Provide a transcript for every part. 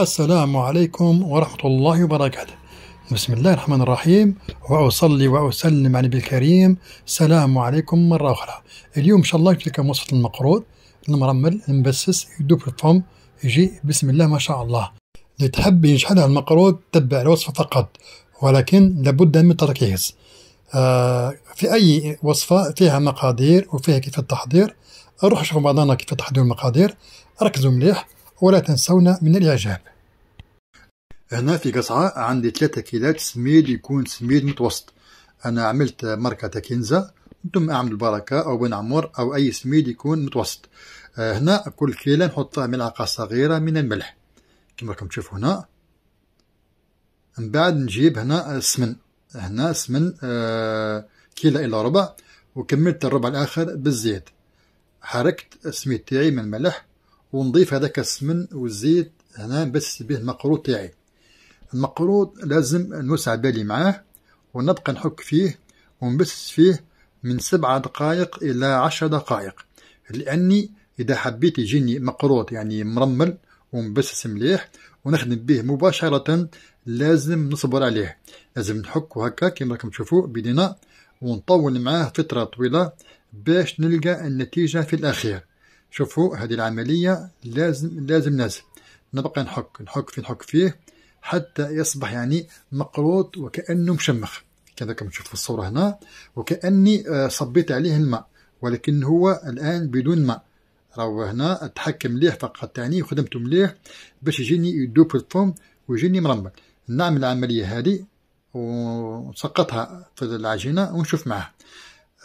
السلام عليكم ورحمة الله وبركاته بسم الله الرحمن الرحيم وأصلي وأسلم على النبي الكريم السلام عليكم مرة أخرى اليوم إن شاء الله لكم وصفة المقروض المرمل المبسس يدوب الفم يجي بسم الله ما شاء الله اللي تحب ينشحن المقروض تبع الوصفة فقط ولكن لابد من التركيز آه في أي وصفة فيها مقادير وفيها كيف التحضير روحوا شوفوا بعضنا كيف تحضير المقادير ركزوا مليح ولا تنسونا من الإعجاب هنا في قصعة عندي ثلاثة كيلات سميد يكون سميد متوسط أنا عملت ماركة كنزة ثم أعمل البركة أو بن عمور أو أي سميد يكون متوسط آه، هنا كل كيلة نحط ملعقة صغيرة من الملح كما راكم تشوفوا هنا من بعد نجيب هنا السمن هنا سمن آه، كيلة إلى ربع وكملت الربع الآخر بالزيت حركت السميد تاعي من الملح ونضيف هذاك السمن والزيت هنا بس به المقروض تاعي المقروض لازم نوسع بالي معاه ونبقى نحك فيه ونبس فيه من سبعة دقائق إلى عشر دقائق لأني إذا حبيت يجيني مقروض يعني مرمل ومبسس مليح ونخدم به مباشرة لازم نصبر عليه لازم نحكه هكا كما راكم تشوفوا بيدينا ونطول معاه فترة طويلة باش نلقى النتيجة في الأخير شوفوا هذه العملية لازم لازم لازم نبقى نحك نحك في نحك فيه حتى يصبح يعني مقروط وكأنه مشمخ كذا كما تشوفوا في الصورة هنا وكأني آه، صبيت عليه الماء ولكن هو الآن بدون ماء راهو هنا اتحكم مليح فقط يعني وخدمته مليح باش يجيني يدوب الفم ويجيني مرمل نعمل العملية هذه ونسقطها في العجينة ونشوف معاه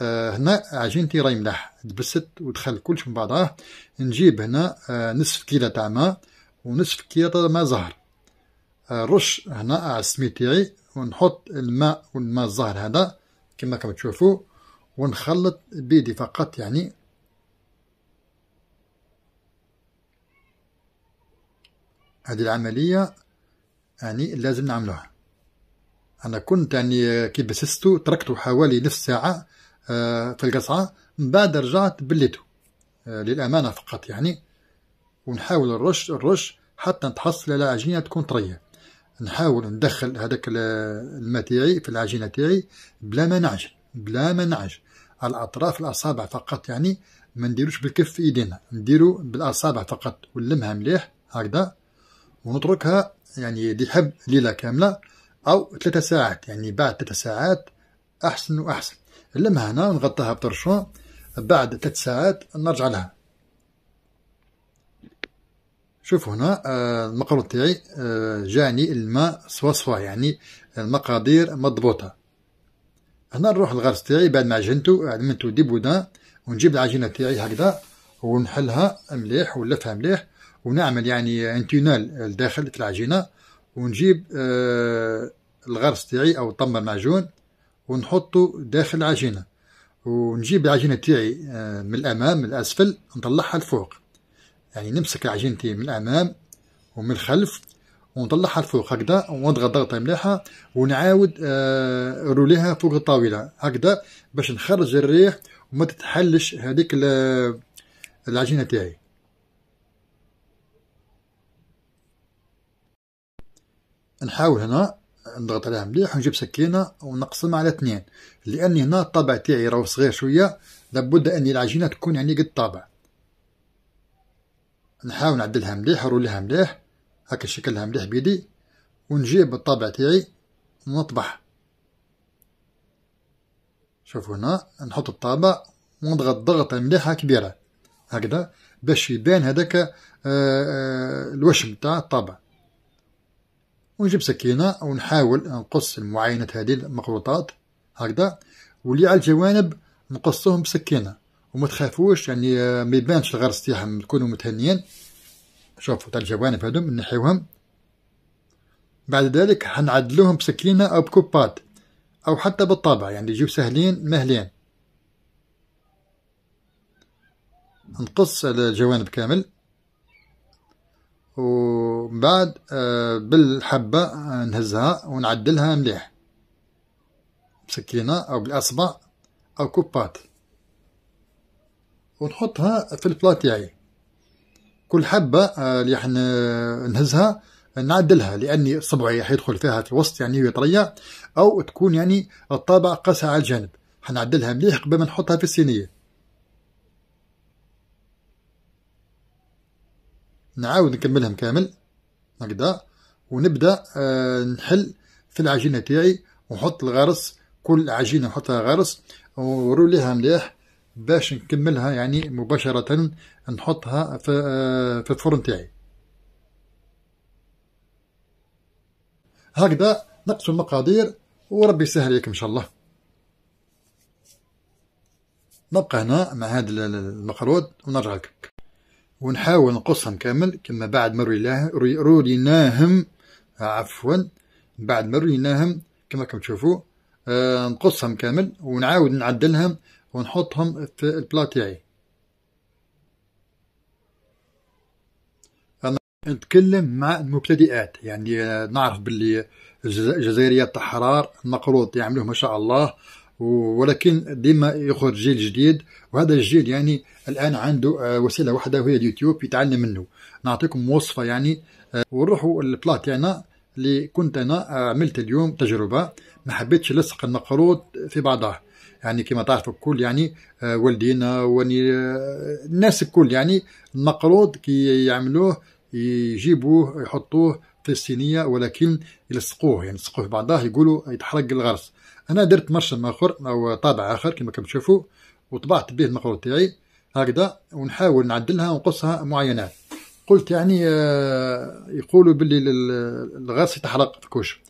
آه، هنا عجينتي راهي ملاح دبست ودخل كلش من بعضاه نجيب هنا آه، نصف كيلة تاع ماء ونصف كيلة تاع ماء زهر آه، رش هنا على السمي تاعي ونحط الماء والماء الزهر هذا كما كما تشوفوا ونخلط بيدي فقط يعني هذه العملية يعني لازم نعملوها أنا كنت يعني كي بسستو تركته حوالي نصف ساعة آه، في القصعة من بعد رجعت بليته آه، للأمانة فقط يعني ونحاول نرش الرش حتى نتحصل على عجينة تكون طرية نحاول ندخل هذاك الماء تاعي في العجينة تاعي بلا ما نعجن بلا ما نعجن على أطراف الأصابع فقط يعني ما نديروش بالكف إيدينا نديرو بالأصابع فقط ونلمها مليح هكذا ونتركها يعني اللي يحب ليلة كاملة أو ثلاثة ساعات يعني بعد ثلاثة ساعات أحسن وأحسن لما هنا نغطيها بطرشو بعد ثلاث ساعات نرجع لها شوفوا هنا آه، المقرو تاعي آه، جاني الماء صوصوا يعني المقادير مضبوطة هنا نروح للغرس تاعي بعد ما عجنتو عملتو دي بودان ونجيب العجينة تاعي هكذا ونحلها مليح ونلفها مليح ونعمل يعني انتونال لداخل العجينة ونجيب آه، الغرس تاعي أو طمر معجون ونحطه داخل العجينة ونجيب العجينة تاعي آه، من الأمام من الأسفل نطلعها لفوق يعني نمسك عجينتي من الأمام ومن الخلف ونطلعها لفوق هكذا ونضغط ضغطة مليحة ونعاود آه، روليها فوق الطاولة هكذا باش نخرج الريح وما تتحلش هذيك العجينة تاعي نحاول هنا نضغط عليها مليح ونجيب سكينة ونقسمها على اثنين لأن هنا الطابع تاعي راهو صغير شوية لابد أن العجينة تكون يعني قد الطابع نحاول نعدلها مليح ورولها مليح هكا شكلها مليح بيدي ونجيب الطابع تاعي ونطبع شوفوا هنا نحط الطابع ونضغط ضغطة مليحة كبيرة هكذا باش يبان هذاك آه، آه، الوشم تاع الطابع ونجيب سكينة ونحاول نقص المعاينة هذه المخروطات هكذا واللي على الجوانب نقصوهم بسكينة وما تخافوش يعني ما يبانش الغرس تاعهم تكونوا متهنيين شوفوا تاع الجوانب هذوم نحيوهم بعد ذلك حنعدلوهم بسكينة أو بكوبات أو حتى بالطابع يعني يجيو سهلين مهلين نقص الجوانب كامل ومن بعد آه، بالحبة آه، نهزها ونعدلها مليح بسكينة أو بالأصبع أو كوبات ونحطها في البلاط تاعي يعني. كل حبة آه، اللي راح نهزها نعدلها لأني صبعي حيدخل فيها في الوسط يعني ويطريع أو تكون يعني الطابع قاسها على الجانب حنعدلها مليح قبل ما نحطها في الصينية نعاود نكملهم كامل هكذا ونبدا آه، نحل في العجينه تاعي ونحط الغرس كل عجينه نحطها غرس ونروليها مليح باش نكملها يعني مباشره نحطها في آه، في الفرن تاعي هكذا نقص المقادير وربي يسهل عليكم ان شاء الله نبقى هنا مع هذا المخروط ونرجع لكم ونحاول نقصهم كامل كما بعد ما روليناهم عفوا بعد ما روليناهم كما راكم تشوفوا آه، نقصهم كامل ونعاود نعدلهم ونحطهم في البلا تاعي انا نتكلم مع المبتدئات يعني نعرف باللي جزائريات التحرار مقروض يعملوه ما شاء الله ولكن ديما يخرج جيل جديد وهذا الجيل يعني الان عنده آه، وسيله واحده وهي اليوتيوب يتعلم منه نعطيكم وصفه يعني آه، ونروحوا البلاط تاعنا اللي كنت انا آه، عملت اليوم تجربه ما حبيتش لصق المقروض في بعضها يعني كما تعرفوا الكل يعني والدينا وني الناس الكل يعني المقروض كي يعملوه يجيبوه يحطوه في الصينيه ولكن يلصقوه يعني يلصقوه في بعضاه يقولوا يتحرق الغرس انا درت مرشم اخر او طابع اخر كما كم تشوفوا وطبعت به المقروض تاعي هكذا ونحاول نعدلها ونقصها معينات قلت يعني آه، يقولوا باللي الغاز يتحرق في الكوش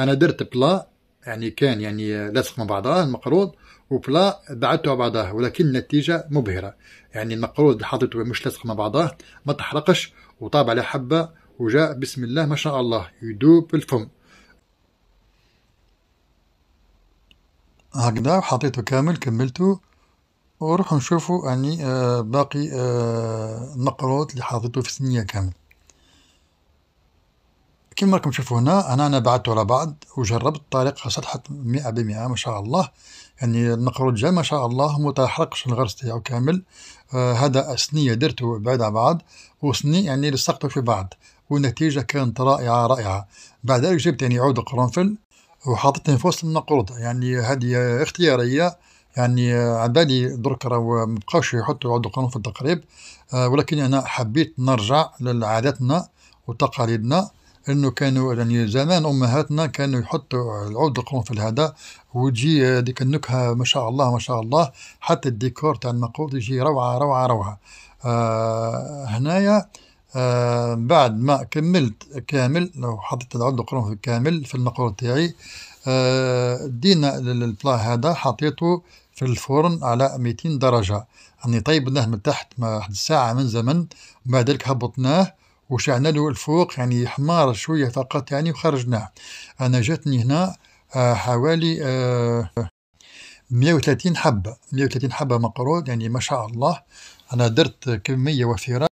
انا درت بلا يعني كان يعني آه، لاصق مع بعضها المقروض وبلا بعدته على بعضها ولكن النتيجه مبهره يعني المقروض اللي حطيته مش لاصق مع بعضها ما تحرقش وطاب على حبه وجاء بسم الله ما شاء الله يدوب الفم هكذا وحطيته كامل كملته وروح نشوفوا اني آه باقي آه النقروت اللي حاطيته في الصينيه كامل كما راكم تشوفوا هنا انا انا بعته على بعض وجربت طريقه سطحت 100% ما شاء الله يعني النقروت جا ما شاء الله وما تحرقش الغرس تاعو كامل آه هذا صينيه درته بعد على بعض وسني يعني لصقته في بعض والنتيجه كانت رائعه رائعه بعد ذلك جبت يعني عود قرنفل وحاطتني في وسط النقود يعني هذه اختياريه يعني عبالي درك راهو مابقاوش يحطوا عندو قانون في التقريب آه، ولكن انا حبيت نرجع لعاداتنا وتقاليدنا انه كانوا يعني زمان امهاتنا كانوا يحطوا العود القرنفل هذا وتجي ديك النكهه ما شاء الله ما شاء الله حتى الديكور تاع المقود يجي روعه روعه روعه آه هنايا آه بعد ما كملت كامل لو حطيت العود القرنفل كامل في المقور تاعي آه دينا البلا هذا حطيته في الفرن على 200 درجة يعني طيبناه من تحت ما واحد الساعة من زمن بعد ذلك هبطناه وشعنا له الفوق يعني حمار شوية فقط يعني وخرجناه أنا جاتني هنا آه حوالي آه وثلاثين حبة وثلاثين حبة مقرود يعني ما شاء الله أنا درت كمية وفيرة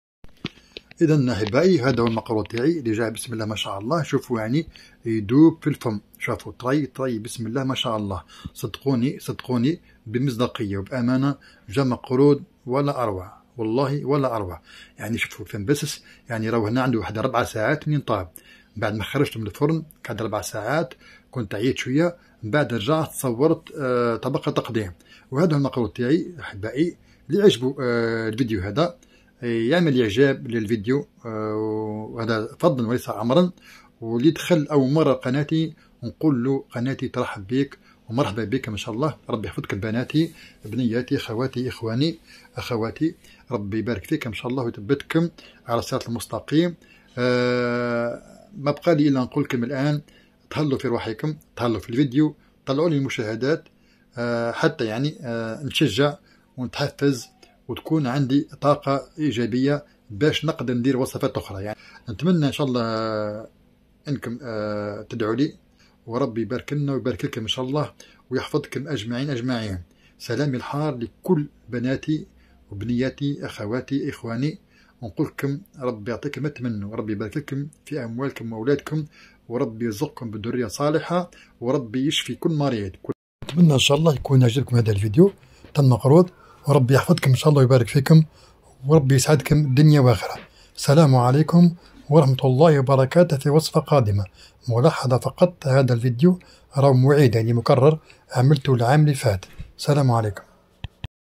اذا احبائي هذا هو المقرو تاعي اللي جاء بسم الله ما شاء الله شوفوا يعني يدوب في الفم شوفوا طري طري بسم الله ما شاء الله صدقوني صدقوني بمصداقيه وبامانه جا مقرود ولا اروع والله ولا اروع يعني شوفوا فين بسس يعني هنا عنده واحد ربع ساعات من طاب بعد ما خرجت من الفرن قعد ربع ساعات كنت عييت شويه من بعد رجعت صورت آه، طبقه تقديم وهذا هو تاعي احبائي اللي عجبوا آه، الفيديو هذا إيه، يعمل اعجاب للفيديو آه، وهذا فضلا وليس امرا واللي دخل اول مره قناتي نقول له قناتي ترحب بك ومرحبا بك ما شاء الله ربي يحفظك بناتي بنياتي خواتي اخواني اخواتي ربي يبارك فيك ما شاء الله ويثبتكم على الصراط المستقيم أه ما بقى لي الا نقول لكم الان تهلوا في روحكم تهلوا في الفيديو طلعوا لي المشاهدات أه حتى يعني أه نشجع ونتحفز وتكون عندي طاقة إيجابية باش نقدر ندير وصفات أخرى يعني نتمنى إن شاء الله أنكم آه، تدعوا لي وربي يبارك لنا ويبارك لكم إن شاء الله ويحفظكم أجمعين أجمعين سلامي الحار لكل بناتي وبنياتي أخواتي إخواني ونقول لكم ربي يعطيكم ما تمنوا وربي يبارك لكم في أموالكم وأولادكم وربي يرزقكم بذرية صالحة وربي يشفي كل مريض نتمنى إن شاء الله يكون عجبكم هذا الفيديو تم مقروض وربي يحفظكم إن شاء الله ويبارك فيكم وربي يسعدكم دنيا وآخرة السلام عليكم ورحمة الله وبركاته في وصفة قادمة ملاحظة فقط هذا الفيديو راه موعد يعني مكرر عملته العام اللي فات السلام عليكم